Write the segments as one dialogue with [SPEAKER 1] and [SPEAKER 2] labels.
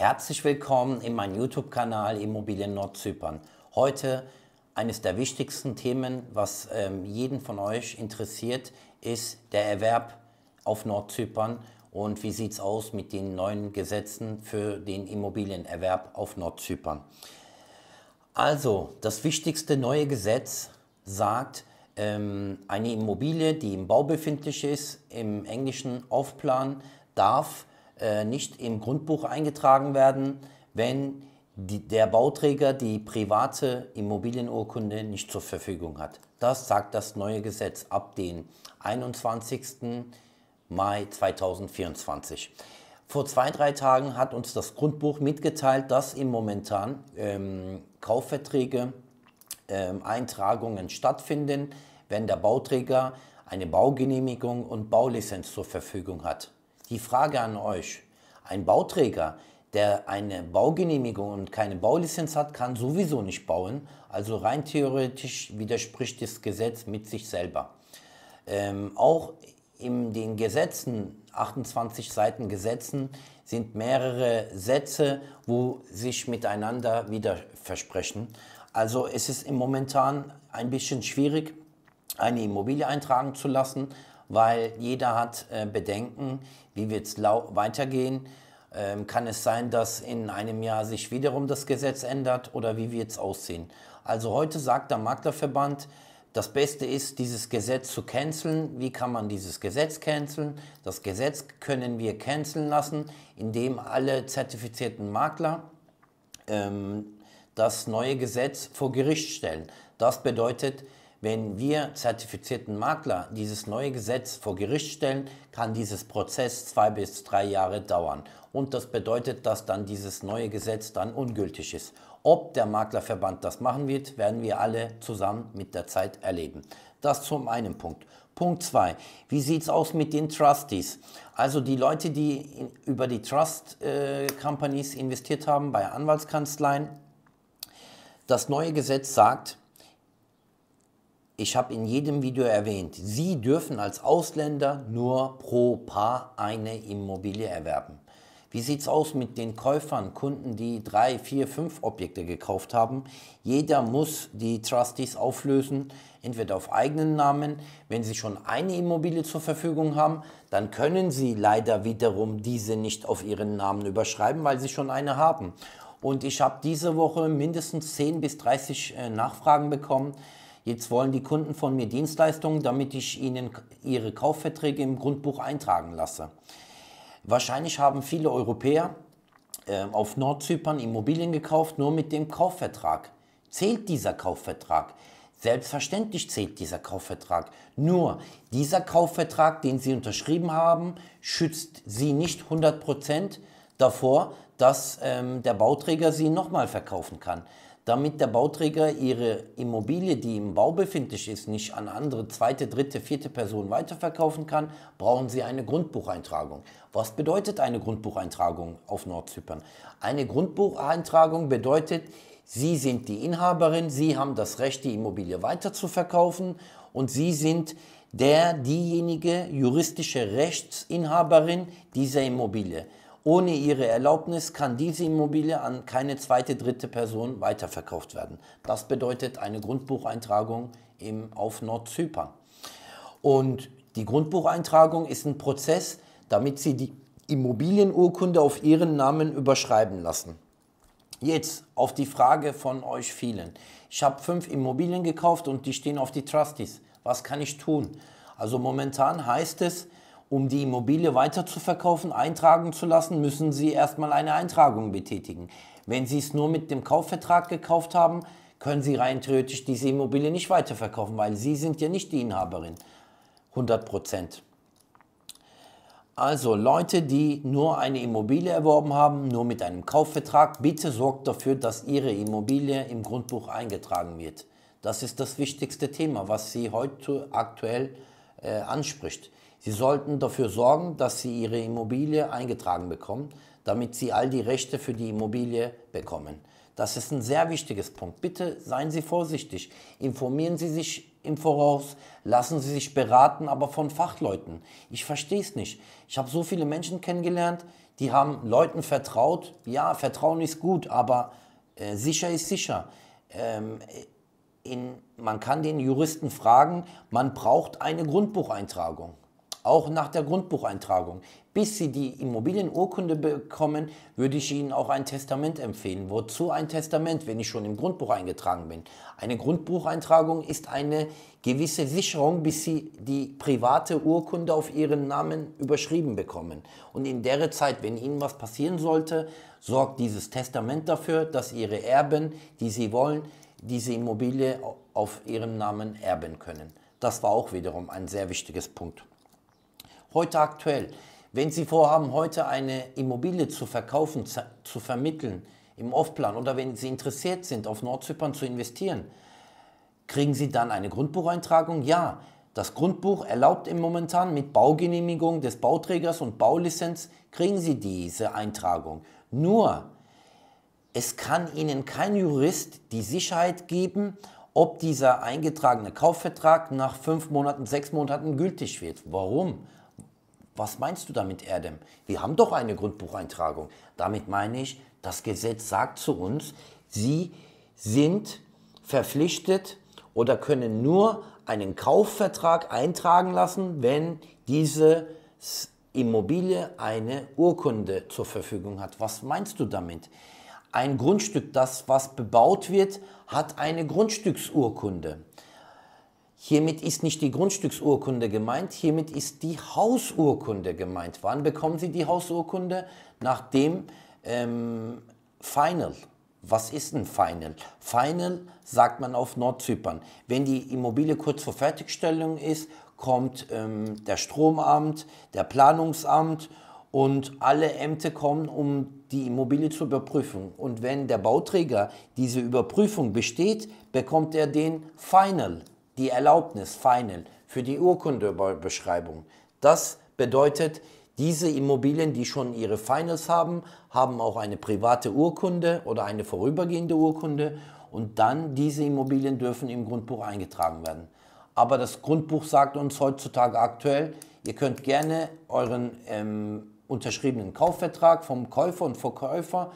[SPEAKER 1] Herzlich willkommen in meinem YouTube-Kanal Immobilien Nordzypern. Heute eines der wichtigsten Themen, was ähm, jeden von euch interessiert, ist der Erwerb auf Nordzypern und wie sieht es aus mit den neuen Gesetzen für den Immobilienerwerb auf Nordzypern. Also, das wichtigste neue Gesetz sagt, ähm, eine Immobilie, die im Bau befindlich ist, im englischen Aufplan, darf äh, nicht im Grundbuch eingetragen werden, wenn die, der Bauträger die private Immobilienurkunde nicht zur Verfügung hat. Das sagt das neue Gesetz ab dem 21. Mai 2024. Vor zwei, drei Tagen hat uns das Grundbuch mitgeteilt, dass im Momentan ähm, Kaufverträge, ähm, Eintragungen stattfinden, wenn der Bauträger eine Baugenehmigung und Baulizenz zur Verfügung hat. Die Frage an euch. Ein Bauträger, der eine Baugenehmigung und keine Baulizenz hat, kann sowieso nicht bauen. Also rein theoretisch widerspricht das Gesetz mit sich selber. Ähm, auch in den Gesetzen, 28 Seiten Gesetzen, sind mehrere Sätze, wo sich miteinander wieder versprechen. Also es ist im momentan ein bisschen schwierig, eine Immobilie eintragen zu lassen, weil jeder hat äh, Bedenken, wie wird es weitergehen. Ähm, kann es sein, dass in einem Jahr sich wiederum das Gesetz ändert oder wie wird es aussehen? Also heute sagt der Maklerverband, das Beste ist, dieses Gesetz zu canceln. Wie kann man dieses Gesetz canceln? Das Gesetz können wir canceln lassen, indem alle zertifizierten Makler ähm, das neue Gesetz vor Gericht stellen. Das bedeutet, wenn wir zertifizierten Makler dieses neue Gesetz vor Gericht stellen, kann dieses Prozess zwei bis drei Jahre dauern. Und das bedeutet, dass dann dieses neue Gesetz dann ungültig ist. Ob der Maklerverband das machen wird, werden wir alle zusammen mit der Zeit erleben. Das zum einen Punkt. Punkt zwei: Wie sieht es aus mit den Trustees? Also die Leute, die in, über die Trust äh, Companies investiert haben bei Anwaltskanzleien. Das neue Gesetz sagt, ich habe in jedem Video erwähnt, Sie dürfen als Ausländer nur pro Paar eine Immobilie erwerben. Wie sieht es aus mit den Käufern, Kunden, die drei, vier, fünf Objekte gekauft haben? Jeder muss die Trustees auflösen, entweder auf eigenen Namen. Wenn Sie schon eine Immobilie zur Verfügung haben, dann können Sie leider wiederum diese nicht auf Ihren Namen überschreiben, weil Sie schon eine haben. Und ich habe diese Woche mindestens 10 bis 30 äh, Nachfragen bekommen Jetzt wollen die Kunden von mir Dienstleistungen, damit ich ihnen ihre Kaufverträge im Grundbuch eintragen lasse. Wahrscheinlich haben viele Europäer äh, auf Nordzypern Immobilien gekauft, nur mit dem Kaufvertrag. Zählt dieser Kaufvertrag? Selbstverständlich zählt dieser Kaufvertrag. Nur dieser Kaufvertrag, den Sie unterschrieben haben, schützt Sie nicht 100% davor, dass ähm, der Bauträger Sie nochmal verkaufen kann damit der Bauträger ihre Immobilie, die im Bau befindlich ist, nicht an andere zweite, dritte, vierte Personen weiterverkaufen kann, brauchen sie eine Grundbucheintragung. Was bedeutet eine Grundbucheintragung auf Nordzypern? Eine Grundbucheintragung bedeutet, Sie sind die Inhaberin, Sie haben das Recht, die Immobilie weiterzuverkaufen und Sie sind der, diejenige juristische Rechtsinhaberin dieser Immobilie. Ohne ihre Erlaubnis kann diese Immobilie an keine zweite, dritte Person weiterverkauft werden. Das bedeutet eine Grundbucheintragung im, auf Nordzypern. Und die Grundbucheintragung ist ein Prozess, damit Sie die Immobilienurkunde auf Ihren Namen überschreiben lassen. Jetzt auf die Frage von euch vielen. Ich habe fünf Immobilien gekauft und die stehen auf die Trustees. Was kann ich tun? Also momentan heißt es, um die Immobilie weiter zu verkaufen, eintragen zu lassen, müssen Sie erstmal eine Eintragung betätigen. Wenn Sie es nur mit dem Kaufvertrag gekauft haben, können Sie rein theoretisch diese Immobilie nicht weiterverkaufen, weil Sie sind ja nicht die Inhaberin. 100 Prozent. Also Leute, die nur eine Immobilie erworben haben, nur mit einem Kaufvertrag, bitte sorgt dafür, dass Ihre Immobilie im Grundbuch eingetragen wird. Das ist das wichtigste Thema, was Sie heute aktuell äh, anspricht. Sie sollten dafür sorgen, dass Sie Ihre Immobilie eingetragen bekommen, damit Sie all die Rechte für die Immobilie bekommen. Das ist ein sehr wichtiges Punkt. Bitte seien Sie vorsichtig. Informieren Sie sich im Voraus, lassen Sie sich beraten, aber von Fachleuten. Ich verstehe es nicht. Ich habe so viele Menschen kennengelernt, die haben Leuten vertraut. Ja, Vertrauen ist gut, aber äh, sicher ist sicher. Ähm, in, man kann den Juristen fragen, man braucht eine Grundbucheintragung auch nach der Grundbucheintragung. Bis Sie die Immobilienurkunde bekommen, würde ich Ihnen auch ein Testament empfehlen. Wozu ein Testament, wenn ich schon im Grundbuch eingetragen bin? Eine Grundbucheintragung ist eine gewisse Sicherung, bis Sie die private Urkunde auf Ihren Namen überschrieben bekommen. Und in der Zeit, wenn Ihnen was passieren sollte, sorgt dieses Testament dafür, dass Ihre Erben, die Sie wollen, diese Immobilie auf Ihren Namen erben können. Das war auch wiederum ein sehr wichtiges Punkt heute aktuell. Wenn Sie vorhaben, heute eine Immobilie zu verkaufen, zu vermitteln im Offplan oder wenn Sie interessiert sind, auf Nordzypern zu investieren, kriegen Sie dann eine Grundbucheintragung? Ja. Das Grundbuch erlaubt im momentan mit Baugenehmigung des Bauträgers und Baulizenz kriegen Sie diese Eintragung. Nur, es kann Ihnen kein Jurist die Sicherheit geben, ob dieser eingetragene Kaufvertrag nach fünf Monaten, sechs Monaten gültig wird. Warum? Was meinst du damit, Erdem? Wir haben doch eine Grundbucheintragung. Damit meine ich, das Gesetz sagt zu uns, sie sind verpflichtet oder können nur einen Kaufvertrag eintragen lassen, wenn diese Immobilie eine Urkunde zur Verfügung hat. Was meinst du damit? Ein Grundstück, das was bebaut wird, hat eine Grundstücksurkunde. Hiermit ist nicht die Grundstücksurkunde gemeint, hiermit ist die Hausurkunde gemeint. Wann bekommen Sie die Hausurkunde? Nach dem ähm, Final. Was ist ein Final? Final sagt man auf Nordzypern. Wenn die Immobilie kurz vor Fertigstellung ist, kommt ähm, der Stromamt, der Planungsamt und alle Ämter kommen, um die Immobilie zu überprüfen. Und wenn der Bauträger diese Überprüfung besteht, bekommt er den Final die Erlaubnis final für die Urkundebeschreibung. Das bedeutet, diese Immobilien, die schon ihre Finals haben, haben auch eine private Urkunde oder eine vorübergehende Urkunde und dann diese Immobilien dürfen im Grundbuch eingetragen werden. Aber das Grundbuch sagt uns heutzutage aktuell, ihr könnt gerne euren ähm, unterschriebenen Kaufvertrag vom Käufer und Verkäufer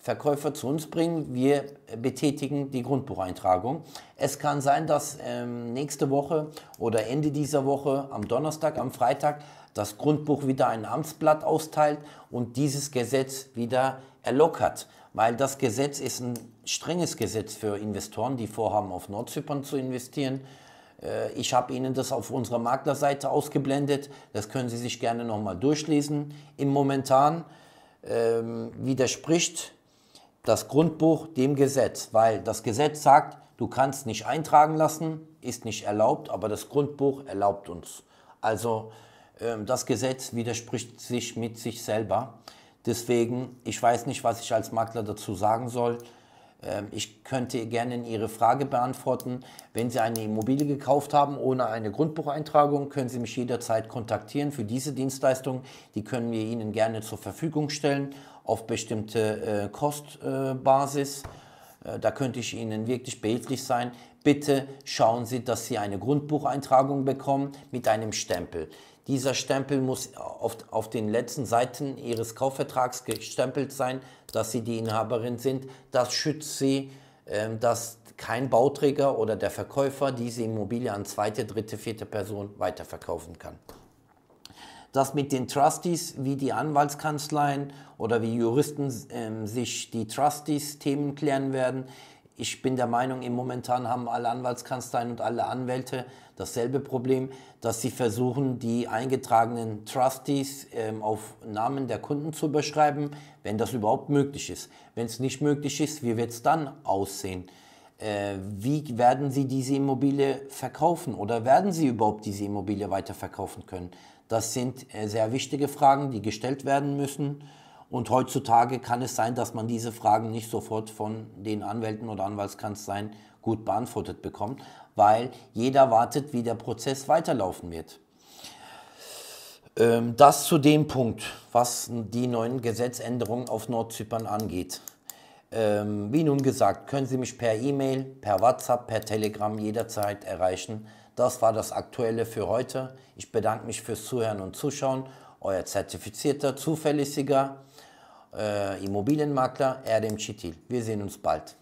[SPEAKER 1] Verkäufer zu uns bringen. Wir betätigen die Grundbucheintragung. Es kann sein, dass ähm, nächste Woche oder Ende dieser Woche, am Donnerstag, am Freitag, das Grundbuch wieder ein Amtsblatt austeilt und dieses Gesetz wieder erlockert. Weil das Gesetz ist ein strenges Gesetz für Investoren, die vorhaben, auf Nordzypern zu investieren. Äh, ich habe Ihnen das auf unserer Maklerseite ausgeblendet. Das können Sie sich gerne nochmal durchlesen. Im Momentan ähm, widerspricht das Grundbuch dem Gesetz, weil das Gesetz sagt, du kannst nicht eintragen lassen, ist nicht erlaubt, aber das Grundbuch erlaubt uns. Also ähm, das Gesetz widerspricht sich mit sich selber. Deswegen, ich weiß nicht, was ich als Makler dazu sagen soll. Ähm, ich könnte gerne Ihre Frage beantworten. Wenn Sie eine Immobilie gekauft haben ohne eine Grundbucheintragung, können Sie mich jederzeit kontaktieren für diese Dienstleistung. Die können wir Ihnen gerne zur Verfügung stellen auf bestimmte äh, Kostbasis. Äh, da könnte ich Ihnen wirklich behilflich sein. Bitte schauen Sie, dass Sie eine Grundbucheintragung bekommen mit einem Stempel. Dieser Stempel muss auf, auf den letzten Seiten Ihres Kaufvertrags gestempelt sein, dass Sie die Inhaberin sind. Das schützt Sie, ähm, dass kein Bauträger oder der Verkäufer diese Immobilie an zweite, dritte, vierte Person weiterverkaufen kann dass mit den Trustees, wie die Anwaltskanzleien oder wie Juristen äh, sich die Trustees-Themen klären werden. Ich bin der Meinung, im Momentan haben alle Anwaltskanzleien und alle Anwälte dasselbe Problem, dass sie versuchen, die eingetragenen Trustees äh, auf Namen der Kunden zu überschreiben, wenn das überhaupt möglich ist. Wenn es nicht möglich ist, wie wird es dann aussehen? Äh, wie werden Sie diese Immobilie verkaufen oder werden Sie überhaupt diese Immobilie weiterverkaufen können? Das sind äh, sehr wichtige Fragen, die gestellt werden müssen. Und heutzutage kann es sein, dass man diese Fragen nicht sofort von den Anwälten oder Anwaltskanzleien gut beantwortet bekommt, weil jeder wartet, wie der Prozess weiterlaufen wird. Ähm, das zu dem Punkt, was die neuen Gesetzänderungen auf Nordzypern angeht. Ähm, wie nun gesagt, können Sie mich per E-Mail, per WhatsApp, per Telegram jederzeit erreichen. Das war das Aktuelle für heute. Ich bedanke mich fürs Zuhören und Zuschauen. Euer zertifizierter, zuverlässiger äh, Immobilienmakler Erdem Chitil. Wir sehen uns bald.